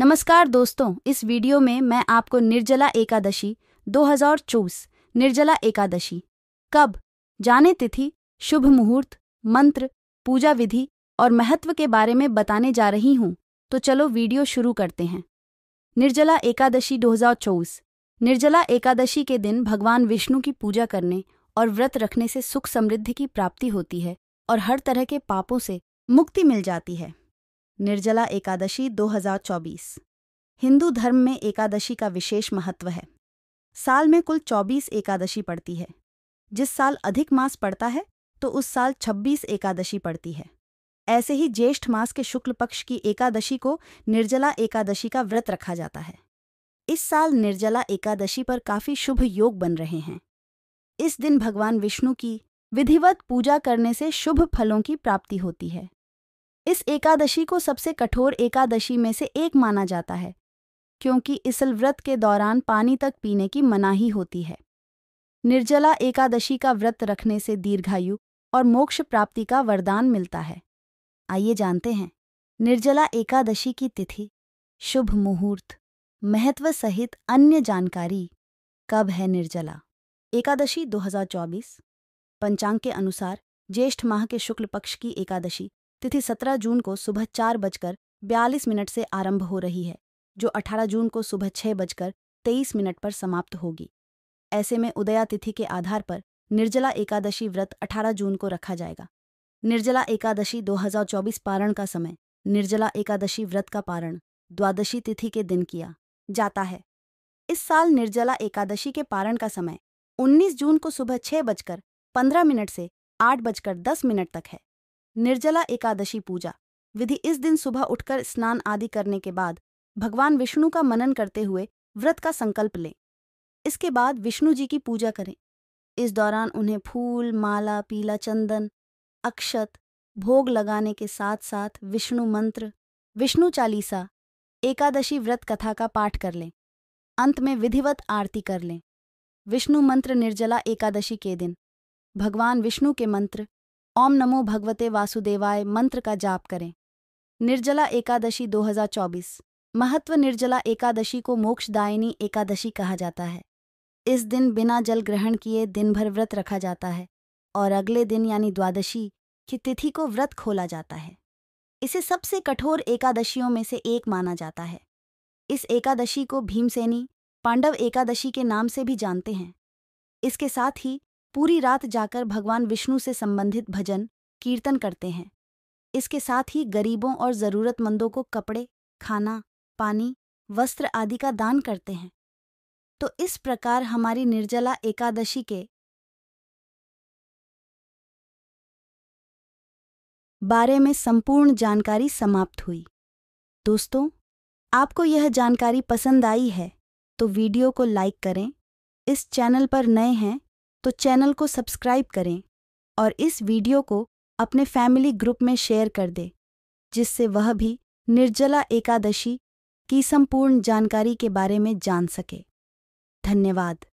नमस्कार दोस्तों इस वीडियो में मैं आपको निर्जला एकादशी 2024 निर्जला एकादशी कब जाने तिथि शुभ मुहूर्त मंत्र पूजा विधि और महत्व के बारे में बताने जा रही हूं तो चलो वीडियो शुरू करते हैं निर्जला एकादशी 2024 निर्जला एकादशी के दिन भगवान विष्णु की पूजा करने और व्रत रखने से सुख समृद्धि की प्राप्ति होती है और हर तरह के पापों से मुक्ति मिल जाती है निर्जला एकादशी 2024 हिंदू धर्म में एकादशी का विशेष महत्व है साल में कुल 24 एकादशी पड़ती है जिस साल अधिक मास पड़ता है तो उस साल 26 एकादशी पड़ती है ऐसे ही ज्येष्ठ मास के शुक्ल पक्ष की एकादशी को निर्जला एकादशी का व्रत रखा जाता है इस साल निर्जला एकादशी पर काफी शुभ योग बन रहे हैं इस दिन भगवान विष्णु की विधिवत पूजा करने से शुभ फलों की प्राप्ति होती है इस एकादशी को सबसे कठोर एकादशी में से एक माना जाता है क्योंकि इसल व्रत के दौरान पानी तक पीने की मनाही होती है निर्जला एकादशी का व्रत रखने से दीर्घायु और मोक्ष प्राप्ति का वरदान मिलता है आइए जानते हैं निर्जला एकादशी की तिथि शुभ मुहूर्त महत्व सहित अन्य जानकारी कब है निर्जला एकादशी 2024 पंचांग के अनुसार ज्येष्ठ माह के शुक्ल पक्ष की एकादशी तिथि 17 जून को सुबह चार बजकर बयालीस मिनट से आरंभ हो रही है जो 18 जून को सुबह छह बजकर तेईस मिनट पर समाप्त होगी ऐसे में उदया तिथि के आधार पर निर्जला एकादशी व्रत 18 जून को रखा जाएगा निर्जला एकादशी 2024 पारण का समय निर्जला एकादशी व्रत का पारण द्वादशी तिथि के दिन किया जाता है इस साल निर्जला एकादशी के पारण का समय 19 जून को सुबह छह बजकर पंद्रह मिनट से आठ बजकर दस मिनट तक है निर्जला एकादशी पूजा विधि इस दिन सुबह उठकर स्नान आदि करने के बाद भगवान विष्णु का मनन करते हुए व्रत का संकल्प लें इसके बाद विष्णु जी की पूजा करें इस दौरान उन्हें फूल माला पीला चंदन अक्षत भोग लगाने के साथ साथ विष्णु मंत्र विष्णु चालीसा एकादशी व्रत कथा का पाठ कर लें अंत में विधिवत आरती कर लें विष्णु मंत्र निर्जला एकादशी के दिन भगवान विष्णु के मंत्र ओम नमो भगवते वासुदेवाय मंत्र का जाप करें निर्जला एकादशी 2024 महत्व निर्जला एकादशी को मोक्षदायिनी एकादशी कहा जाता है इस दिन बिना जल ग्रहण किए दिन भर व्रत रखा जाता है और अगले दिन यानी द्वादशी की तिथि को व्रत खोला जाता है इसे सबसे कठोर एकादशियों में से एक माना जाता है इस एकादशी को भीमसेनी पांडव एकादशी के नाम से भी जानते हैं इसके साथ ही पूरी रात जाकर भगवान विष्णु से संबंधित भजन कीर्तन करते हैं इसके साथ ही गरीबों और ज़रूरतमंदों को कपड़े खाना पानी वस्त्र आदि का दान करते हैं तो इस प्रकार हमारी निर्जला एकादशी के बारे में संपूर्ण जानकारी समाप्त हुई दोस्तों आपको यह जानकारी पसंद आई है तो वीडियो को लाइक करें इस चैनल पर नए हैं तो चैनल को सब्सक्राइब करें और इस वीडियो को अपने फैमिली ग्रुप में शेयर कर दें जिससे वह भी निर्जला एकादशी की संपूर्ण जानकारी के बारे में जान सके धन्यवाद